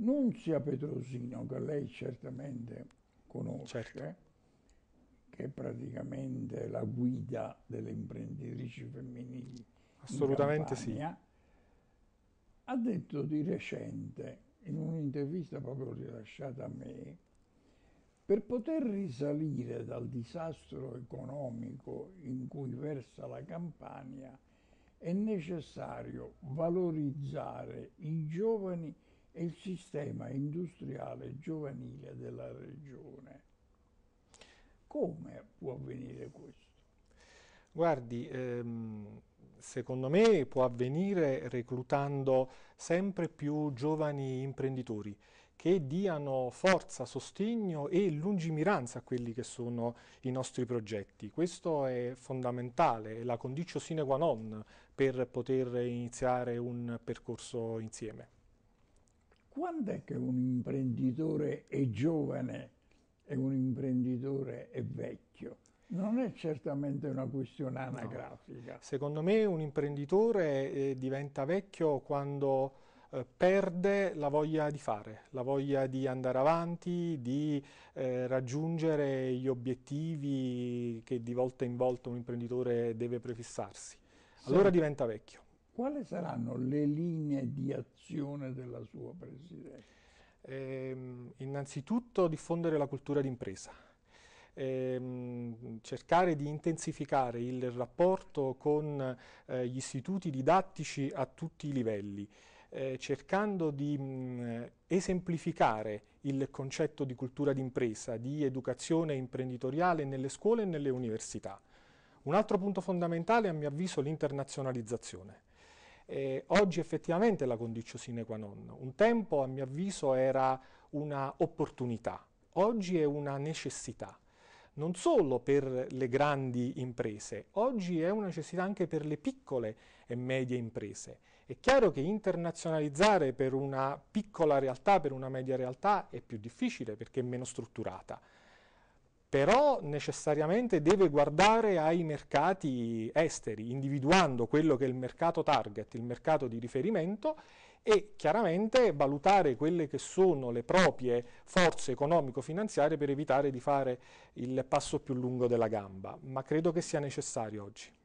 Nunzia Petrosino, che lei certamente conosce, certo. che è praticamente la guida delle imprenditrici femminili. Assolutamente Campania, sì. Ha detto di recente, in un'intervista proprio rilasciata a me, per poter risalire dal disastro economico in cui versa la Campania è necessario valorizzare i giovani e il sistema industriale giovanile della regione. Come può avvenire questo? Guardi, ehm, secondo me può avvenire reclutando sempre più giovani imprenditori che diano forza, sostegno e lungimiranza a quelli che sono i nostri progetti. Questo è fondamentale, è la condicio sine qua non per poter iniziare un percorso insieme. Quando è che un imprenditore è giovane e un imprenditore è vecchio? Non è certamente una questione anagrafica. No. Secondo me un imprenditore eh, diventa vecchio quando eh, perde la voglia di fare, la voglia di andare avanti, di eh, raggiungere gli obiettivi che di volta in volta un imprenditore deve prefissarsi. Allora diventa vecchio quali saranno le linee di azione della sua presidenza? Eh, innanzitutto diffondere la cultura d'impresa, eh, cercare di intensificare il rapporto con eh, gli istituti didattici a tutti i livelli, eh, cercando di mh, mm, esemplificare il concetto di cultura d'impresa, di educazione imprenditoriale nelle scuole e nelle università. Un altro punto fondamentale a mio avviso l'internazionalizzazione eh, oggi effettivamente è la condizione sine qua non. Un tempo, a mio avviso, era una opportunità, oggi è una necessità non solo per le grandi imprese, oggi è una necessità anche per le piccole e medie imprese. È chiaro che internazionalizzare per una piccola realtà, per una media realtà, è più difficile perché è meno strutturata però necessariamente deve guardare ai mercati esteri, individuando quello che è il mercato target, il mercato di riferimento e chiaramente valutare quelle che sono le proprie forze economico-finanziarie per evitare di fare il passo più lungo della gamba, ma credo che sia necessario oggi.